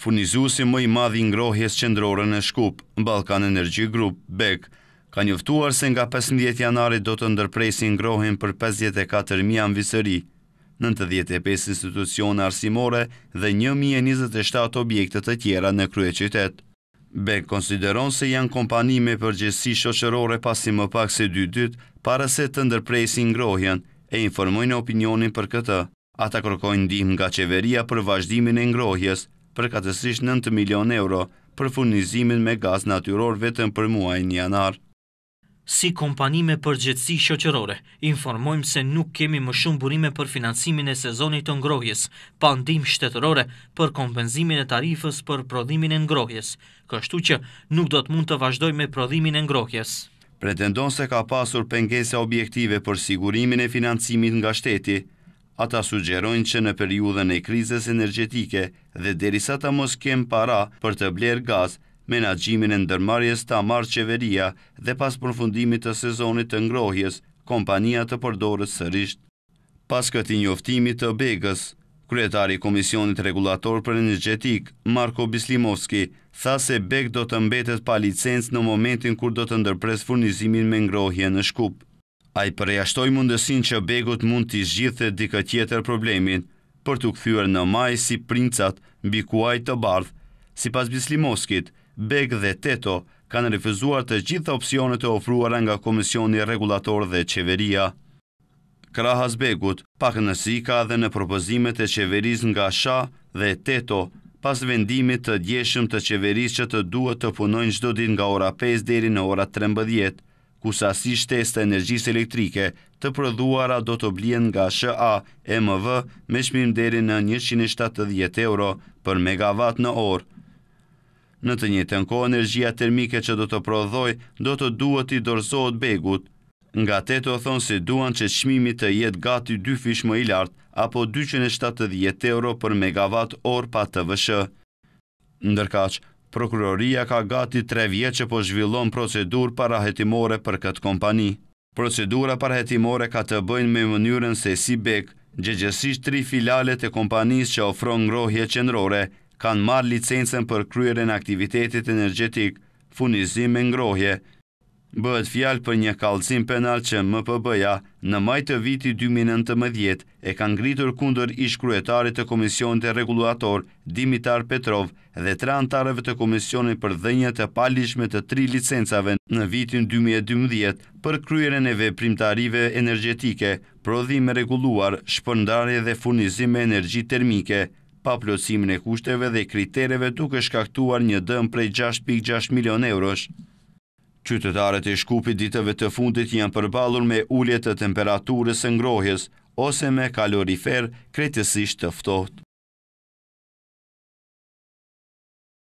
Furnizusi më i madhi ngrohjes qëndrore në Shkup, Balkan Energy Group, Bek, ka njëftuar se nga 15 janari do të ndërprejsi ngrohjen për 54.000 mvisëri, 95 institucione arsimore dhe 1.027 objektet të tjera në krye qytet. Bek konsideron se janë kompanime për gjithësi shoqërore pasi më pak se 2 dytë para se të ndërprejsi ngrohjen e informojnë opinionin për këtë. Ata kërkojnë ndihmë nga qeveria për vazhdimin e ngrohjes, për 9 milion euro për furnizimin me gaz naturor vetëm për muaj një anar. Si kompanime për gjithësi shoqërore, informojmë se nuk kemi më shumë burime për finansimin e sezonit të ngrohjes, pa ndim shtetërore për kompenzimin e tarifës për prodhimin e ngrohjes, kështu që nuk do të mund të vazhdoj me prodhimin e ngrohjes. Pretendon se ka pasur pengese objektive për sigurimin e financimit nga shteti, Ata sugjerojnë që në periudhën e krizës energetike dhe derisa ta mos kem para për të bler gaz, menaxhimin e ndërmarjes ta marë qeveria dhe pas përfundimit të sezonit të ngrohjes, kompania të përdorës sërisht. Pas këti njoftimit të begës, Kryetari Komisionit Regulator për Energetik, Marko Bislimovski, tha se BEG do të mbetet pa licencë në momentin kur do të ndërpres furnizimin me ngrohje në shkupë. A i përrejashtoj mundësin që begut mund t'i zgjithë dikë tjetër problemin për t'u këthyër në maj si princat mbi kuaj të bardhë. Si pas Bislimoskit, Beg dhe Teto kanë refuzuar të gjitha opcionet e ofruar nga Komisioni Regulator dhe Qeveria. Krahas Begut, pak në sika dhe në propozimet e qeveris nga Sha dhe Teto, pas vendimit të djeshëm të qeveris që të duhet të punojnë gjdo dit nga ora 5 deri në ora 13 ku sa si shtes të energjis elektrike të prodhuara do të blien nga SHA MV me shmim deri në 170 euro për megavat në orë. Në të një të nko, energjia termike që do të prodhoj do të duhet i dorzohet begut. Nga te të thonë se duan që shmimi të jetë gati 2 fish më i lartë apo 270 euro për megavat orë pa të vëshë. Ndërkaqë, Prokuroria ka gati tre vje që po zhvillon procedur para për këtë kompani. Procedura para ka të bëjnë me mënyrën se si bekë, gjegjësisht tri filalet e kompanis që ofron ngrohje qenrore, kanë marë licencen për kryerën aktivitetit energetik, funizim e ngrohje, bëhet fjalë për një kalëcim penal që MPB-ja në majtë viti 2019 e kanë gritur kundër ishkruetarit të Komisionit e Regulator Dimitar Petrov dhe tre antareve të Komisionit për dhenjët të palishme të tri licencave në vitin 2012 për kryeren e veprimtarive energetike, prodhime reguluar, shpërndarje dhe furnizime energji termike, pa plosimin e kushteve dhe kritereve duke shkaktuar një dëm prej 6.6 milion eurosh. Qytetarët e shkupit ditëve të fundit janë përbalur me ulljet të temperaturës e ngrohjes ose me kalorifer kretësisht të ftoht.